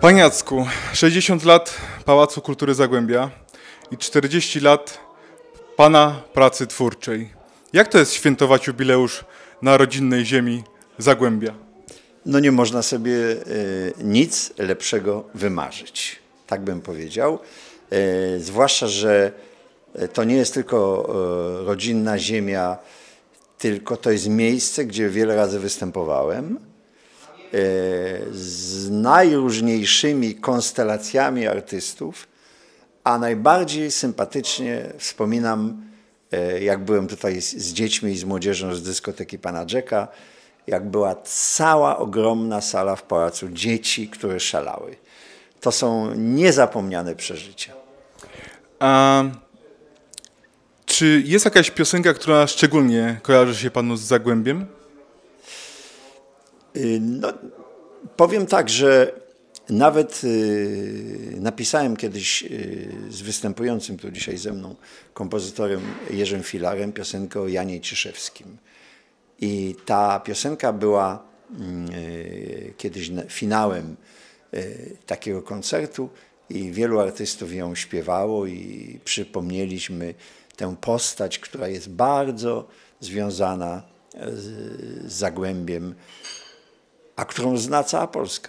Panie Jacku, 60 lat Pałacu Kultury Zagłębia i 40 lat Pana pracy twórczej. Jak to jest świętować jubileusz na rodzinnej ziemi Zagłębia? No nie można sobie e, nic lepszego wymarzyć, tak bym powiedział. E, zwłaszcza, że e, to nie jest tylko rodzinna ziemia, tylko to jest miejsce, gdzie wiele razy występowałem z najróżniejszymi konstelacjami artystów, a najbardziej sympatycznie wspominam, e, jak byłem tutaj z, z dziećmi i z młodzieżą z dyskoteki pana Jacka, jak była cała ogromna sala w pałacu dzieci, które szalały. To są niezapomniane przeżycia. A czy jest jakaś piosenka, która szczególnie kojarzy się panu z Zagłębiem? Y, no, powiem tak, że nawet y, napisałem kiedyś y, z występującym tu dzisiaj ze mną kompozytorem Jerzym Filarem piosenkę o Janie Ciszewskim. I ta piosenka była mm, kiedyś finałem takiego koncertu i wielu artystów ją śpiewało i przypomnieliśmy tę postać, która jest bardzo związana z Zagłębiem a którą zna cała Polska.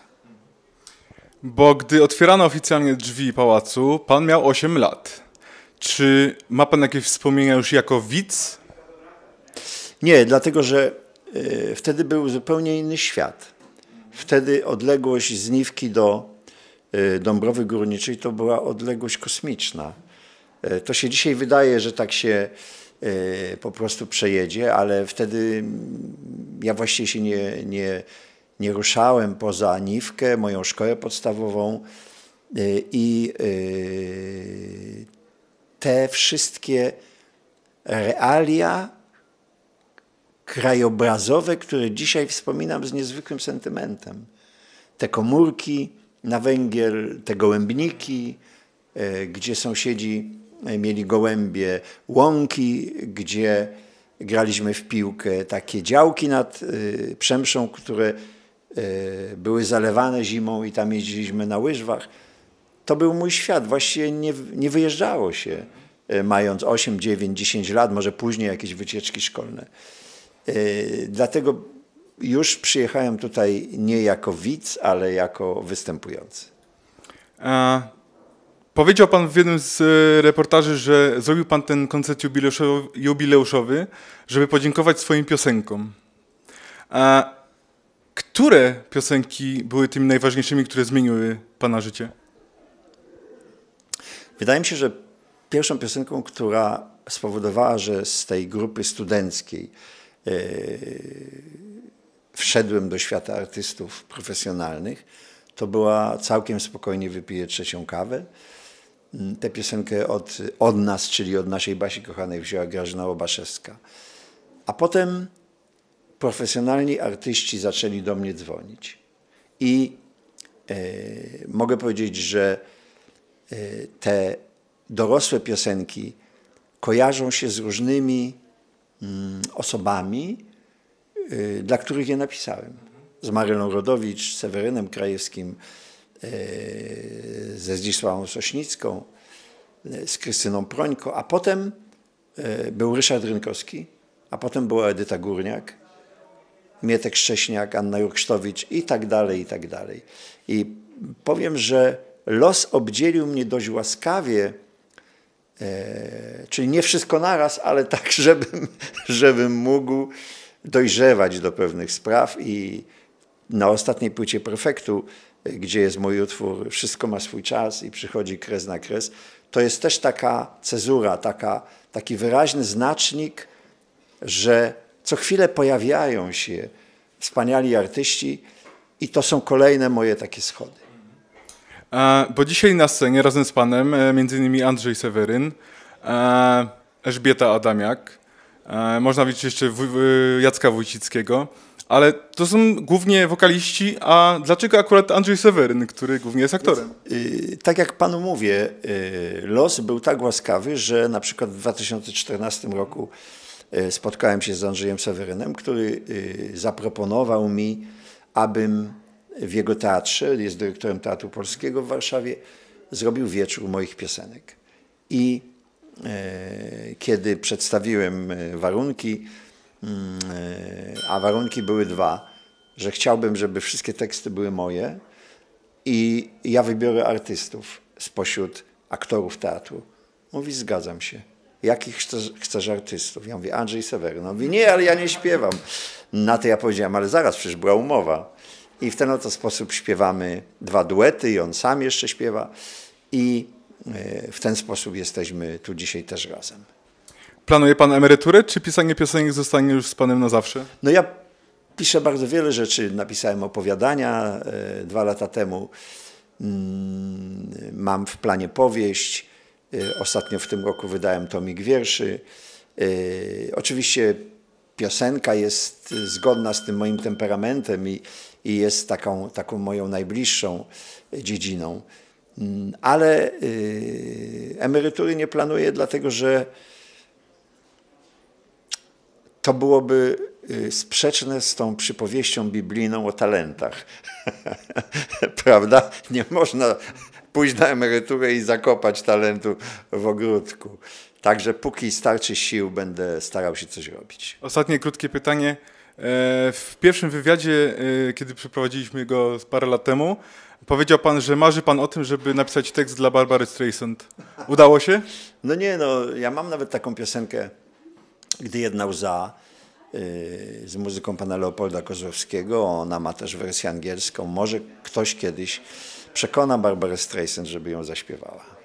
Bo gdy otwierano oficjalnie drzwi pałacu, pan miał 8 lat. Czy ma pan jakieś wspomnienia już jako widz? Nie, dlatego że y, wtedy był zupełnie inny świat. Wtedy odległość z Niwki do y, Dąbrowy Górniczej to była odległość kosmiczna. Y, to się dzisiaj wydaje, że tak się y, po prostu przejedzie, ale wtedy mm, ja właściwie się nie, nie nie ruszałem poza Niwkę, moją szkołę podstawową y, i y, te wszystkie realia krajobrazowe, które dzisiaj wspominam z niezwykłym sentymentem. Te komórki na węgiel, te gołębniki, y, gdzie sąsiedzi mieli gołębie, łąki, gdzie graliśmy w piłkę, takie działki nad Przemszą, które Y, były zalewane zimą i tam jeździliśmy na łyżwach. To był mój świat. Właściwie nie, nie wyjeżdżało się, y, mając 8, 9, 10 lat, może później jakieś wycieczki szkolne. Y, dlatego już przyjechałem tutaj nie jako widz, ale jako występujący. A, powiedział pan w jednym z reportaży, że zrobił pan ten koncert jubileuszowy, jubileuszowy żeby podziękować swoim piosenkom. A, które piosenki były tymi najważniejszymi, które zmieniły Pana życie? Wydaje mi się, że pierwszą piosenką, która spowodowała, że z tej grupy studenckiej yy, wszedłem do świata artystów profesjonalnych, to była całkiem spokojnie wypiję trzecią kawę. Mm, tę piosenkę od, od nas, czyli od naszej Basi kochanej wzięła Grażyna Łobaszewska. A potem profesjonalni artyści zaczęli do mnie dzwonić. I e, mogę powiedzieć, że e, te dorosłe piosenki kojarzą się z różnymi mm, osobami, y, dla których je napisałem. Z Marylą Rodowicz, Sewerynem Krajewskim, y, ze Zdzisławą Sośnicką, y, z Krystyną Prońko, a potem był Ryszard Rynkowski, a potem była Edyta Górniak, Mietek Szcześniak, Anna Jurksztowicz i tak dalej, i tak dalej. I powiem, że los obdzielił mnie dość łaskawie, e, czyli nie wszystko naraz, ale tak, żebym, żebym mógł dojrzewać do pewnych spraw i na ostatniej płycie Perfektu, gdzie jest mój utwór Wszystko ma swój czas i przychodzi kres na kres, to jest też taka cezura, taka, taki wyraźny znacznik, że co chwilę pojawiają się wspaniali artyści i to są kolejne moje takie schody. E, bo dzisiaj na scenie razem z panem, e, między innymi Andrzej Seweryn, e, Elżbieta Adamiak, można widzieć jeszcze Jacka Wójcickiego, ale to są głównie wokaliści, a dlaczego akurat Andrzej Seweryn, który głównie jest aktorem? Tak jak panu mówię, los był tak łaskawy, że na przykład w 2014 roku E, spotkałem się z Andrzejem Sewerynem, który e, zaproponował mi, abym w jego teatrze, jest dyrektorem Teatru Polskiego w Warszawie, zrobił wieczór moich piosenek. I e, kiedy przedstawiłem warunki, mm, a warunki były dwa, że chciałbym, żeby wszystkie teksty były moje i ja wybiorę artystów spośród aktorów teatru. Mówi, zgadzam się jakich chcesz, chcesz artystów? Ja mówię, Andrzej Seweryn. On mówi, nie, ale ja nie śpiewam. Na no to ja powiedziałem, ale zaraz, przecież była umowa. I w ten oto sposób śpiewamy dwa duety i on sam jeszcze śpiewa. I e, w ten sposób jesteśmy tu dzisiaj też razem. Planuje pan emeryturę, czy pisanie piosenek zostanie już z panem na zawsze? No ja piszę bardzo wiele rzeczy. Napisałem opowiadania e, dwa lata temu. Mm, mam w planie powieść. Y, ostatnio w tym roku wydałem tomik wierszy. Y, oczywiście piosenka jest zgodna z tym moim temperamentem i, i jest taką, taką moją najbliższą dziedziną. Mm, ale y, emerytury nie planuję, dlatego że to byłoby sprzeczne z tą przypowieścią biblijną o talentach. Prawda? Nie można pójść na emeryturę i zakopać talentu w ogródku. Także póki starczy sił, będę starał się coś robić. Ostatnie krótkie pytanie. E, w pierwszym wywiadzie, e, kiedy przeprowadziliśmy go parę lat temu, powiedział pan, że marzy pan o tym, żeby napisać tekst dla Barbary Streisand. Udało się? No nie, no ja mam nawet taką piosenkę, gdy jedna łza y, z muzyką pana Leopolda Kozłowskiego. Ona ma też wersję angielską. Może ktoś kiedyś przekona Barbarę Streisand, żeby ją zaśpiewała.